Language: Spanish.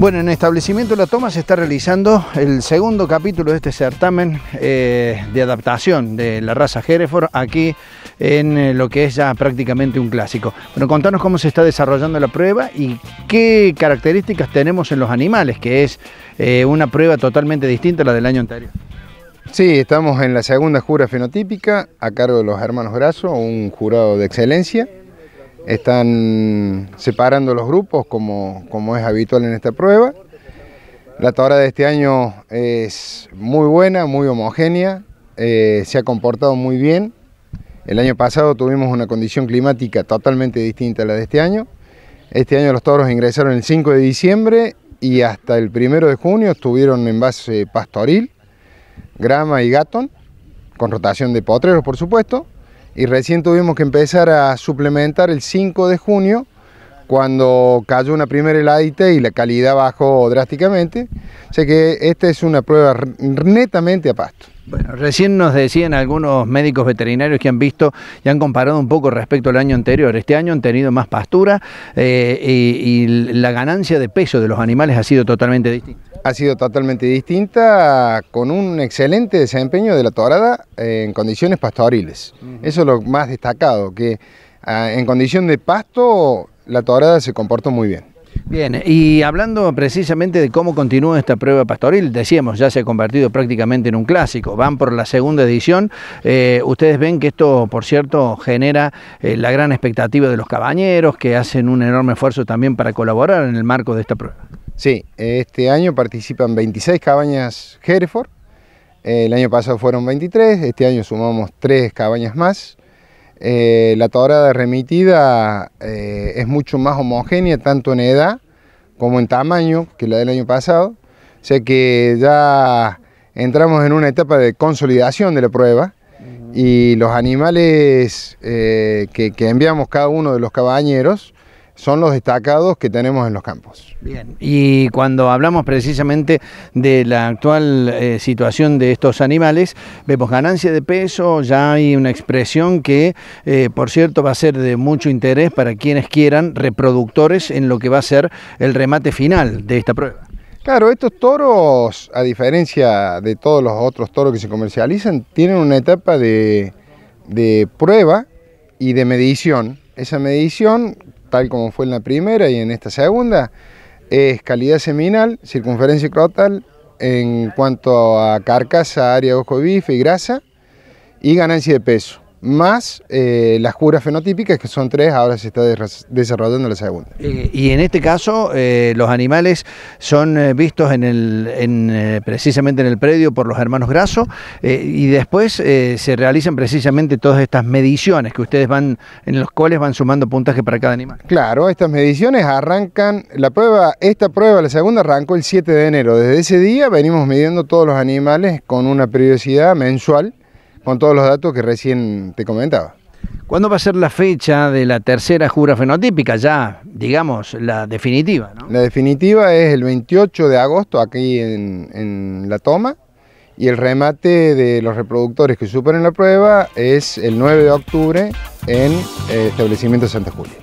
Bueno, en el Establecimiento La Toma se está realizando el segundo capítulo de este certamen eh, de adaptación de la raza Hereford aquí en eh, lo que es ya prácticamente un clásico. Bueno, contanos cómo se está desarrollando la prueba y qué características tenemos en los animales, que es eh, una prueba totalmente distinta a la del año anterior. Sí, estamos en la segunda jura fenotípica a cargo de los hermanos Grasso, un jurado de excelencia están separando los grupos como, es habitual en esta prueba. La tabla de este año es muy buena, muy homogénea, eh, se ha comportado muy bien. El año pasado tuvimos una condición climática totalmente distinta a la de este año. Este año los toros ingresaron el 5 de diciembre y hasta el 1 de junio estuvieron en base pastoril, grama y gatón, con rotación de potreros por supuesto y recién tuvimos que empezar a suplementar el 5 de junio cuando cayó una primera heladita y la calidad bajó drásticamente. O sea que esta es una prueba netamente a pasto. Bueno, recién nos decían algunos médicos veterinarios que han visto y han comparado un poco respecto al año anterior. Este año han tenido más pastura eh, y la ganancia de peso de los animales ha sido totalmente distinta ha sido totalmente distinta con un excelente desempeño de la torada en condiciones pastoriles. Eso es lo más destacado, que ah, en condición de pasto la torada se comportó muy bien. Bien, y hablando precisamente de cómo continúa esta prueba pastoril, decíamos, ya se ha convertido prácticamente en un clásico, van por la segunda edición, eh, ustedes ven que esto, por cierto, genera eh, la gran expectativa de los cabañeros, que hacen un enorme esfuerzo también para colaborar en el marco de esta prueba. Sí, este año participan 26 cabañas Hereford, eh, el año pasado fueron 23, este año sumamos 3 cabañas más. Eh, la torada remitida eh, es mucho más homogénea tanto en edad como en tamaño que la del año pasado, o sea que ya entramos en una etapa de consolidación de la prueba y los animales que, que enviamos cada uno de los cabañeros son los destacados que tenemos en los campos. Bien, y cuando hablamos precisamente de la actual eh, situación de estos animales, vemos ganancia de peso, ya hay una expresión que, eh, por cierto, va a ser de mucho interés para quienes quieran reproductores en lo que va a ser el remate final de esta prueba. Claro, estos toros, a diferencia de todos los otros toros que se comercializan, tienen una etapa de, de prueba y de medición. Esa medición tal como fue en la primera y en esta segunda, es calidad seminal, circunferencia crotal en cuanto a carcasa, área ojo bife y grasa y ganancia de peso más eh, las curas fenotípicas, que son tres, ahora se está desarrollando la segunda. Eh, y en este caso, eh, los animales son vistos precisamente en el predio por los hermanos Graso, y después se realizan precisamente todas estas mediciones que ustedes van, en los cuales van sumando puntaje para cada animal. Claro, estas mediciones arrancan, la prueba, esta prueba, la segunda, arrancó el 7 de enero. Desde ese día venimos midiendo todos los animales con una periodicidad mensual con todos los datos que recién te comentaba. ¿Cuándo va a ser la fecha de la tercera jura fenotípica? Ya, digamos, la definitiva, La definitiva es el 28 de agosto aquí en, La Toma y el remate de los reproductores que superen la prueba es el 9 de octubre en el eh, establecimiento Santa Julia.